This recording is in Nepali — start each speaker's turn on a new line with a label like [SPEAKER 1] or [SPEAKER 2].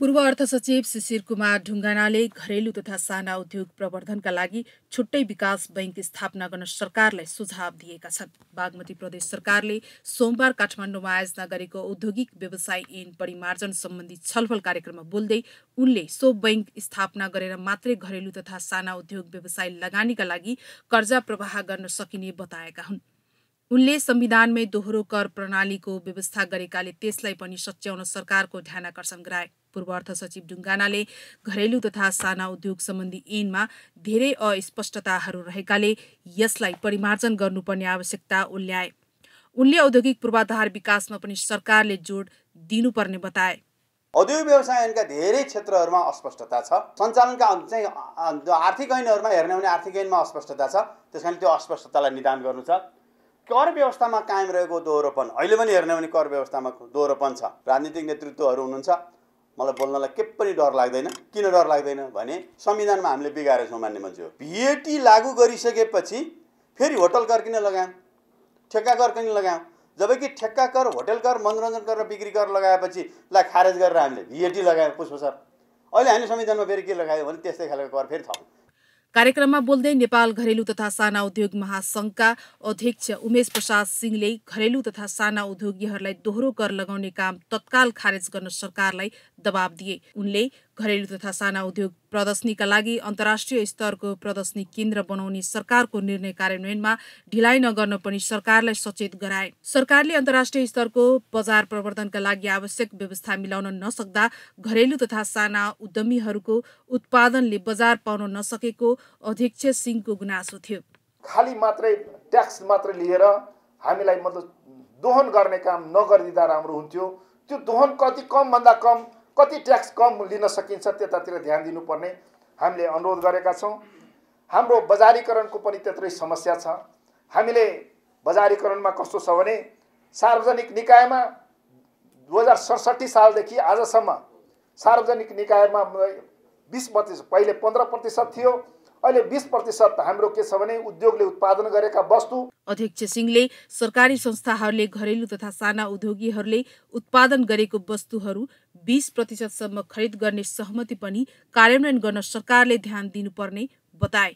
[SPEAKER 1] पूर्व अर्थ सचिव शिशिर कुमार ढुङ्गानाले घरेलु तथा साना उद्योग प्रवर्धनका लागि छुट्टै विकास बैंक स्थापना गर्न सरकारलाई सुझाव दिएका छन् बागमती प्रदेश सरकारले सोमबार काठमाडौँमा आयोजना गरेको औद्योगिक व्यवसाय ऐन परिमार्जन सम्बन्धी छलफल कार्यक्रममा बोल्दै उनले सो बैंक स्थापना गरेर मात्रै घरेलु तथा साना उद्योग व्यवसाय लगानीका लागि कर्जा प्रवाह गर्न सकिने बताएका हुन् उनले संविधानमै दोहोरो कर प्रणालीको व्यवस्था गरेकाले त्यसलाई पनि सच्याउन सरकारको ध्यान आकर्षण गराए पूर्व अर्थ सचिव डुङ्गानाले घरेलु तथा साना उद्योग सम्बन्धी ऐनमा धेरै अस्पष्टताहरू रहेकाले यसलाई परिमार्जन गर्नुपर्ने आवश्यकता उल्ल्याए उनले औद्योगिक पूर्वाधार विकासमा पनि सरकारले जोड दिनुपर्ने बताए औद्योगिक व्यवसाय
[SPEAKER 2] ऐनका धेरै क्षेत्रहरूमा अस्पष्टता छ सञ्चालनका चाहिँ आर्थिक ऐनहरूमा हेर्ने भने आर्थिक ऐनमा अस्पष्टता छ त्यस कारण त्यो अस्पष्टतालाई निदान गर्नु छ कर व्यवस्थामा कायम रहेको दोहोरोपन अहिले पनि हेर्ने भने कर व्यवस्थामा दोहोरोपन छ राजनीतिक नेतृत्वहरू हुनुहुन्छ मलाई बोल्नलाई के पनि डर लाग्दैन किन डर लाग्दैन भने संविधानमा हामीले बिगारेछौँ छौँ मान्ने मान्छे हो भिएटी लागू गरिसकेपछि फेरि होटल कर किन लगायौँ ठेक्का कर किन लगायौँ जबकि ठेक्का कर होटल कर मनोरञ्जन कर र बिक्री कर लगाएपछि ला खारेज गरेर हामीले भिएटी लगायौँ पुष्प सर अहिले हामीले संविधानमा फेरि के लगायौँ भने त्यस्तै खालको कर फेरि थप
[SPEAKER 1] कार्यक्रममा बोल्दै नेपाल घरेलु तथा साना उद्योग महासङ्घका अध्यक्ष उमेश प्रसाद सिंहले घरेलु तथा साना उद्योगीहरूलाई दोहोरो कर लगाउने काम तत्काल खारेज गर्न सरकारलाई दबाब दिए उनले घरेलु तथा साना उद्योग प्रदर्शनीका लागि अन्तर्राष्ट्रिय स्तरको प्रदर्शनी केन्द्र बनाउने सरकारको निर्णय कार्यान्वयनमा ढिलाइ नगर्न पनि सरकारलाई सचेत गराए सरकारले अन्तर्राष्ट्रिय स्तरको बजार प्रवर्धनका लागि आवश्यक व्यवस्था मिलाउन नसक्दा घरेलु तथा साना उद्यमीहरूको उत्पादनले बजार पाउन नसकेको अध्यक्ष सिंहको गुनासो थियो
[SPEAKER 3] खाली मात्रै ट्याक्स मात्रै लिएर हामीलाई मतलब दोहन गर्ने काम नगरिदिँदा राम्रो हुन्थ्यो त्यो दोहन कति कमभन्दा कम कति ट्याक्स कम लिन सकिन्छ त्यतातिर ध्यान दिनुपर्ने हामीले अनुरोध गरेका छौँ हाम्रो बजारीकरणको पनि त्यत्रै समस्या छ हामीले बजारीकरणमा कस्तो छ भने सार्वजनिक निकायमा दुई हजार सडसठी सालदेखि आजसम्म सार्वजनिक निकायमा बिस प्रतिशत पहिले पन्ध्र प्रतिशत थियो अहिले बिस प्रतिशत
[SPEAKER 1] हाम्रो के छ भने उद्योगले उत्पादन गरेका वस्तु अध्यक्ष सिंहले सरकारी संस्थाहरूले घरेलु तथा साना उद्योगीहरूले उत्पादन गरेको वस्तुहरू बिस प्रतिशतसम्म खरिद गर्ने सहमति पनि कार्यान्वयन गर्न सरकारले ध्यान दिनुपर्ने बताए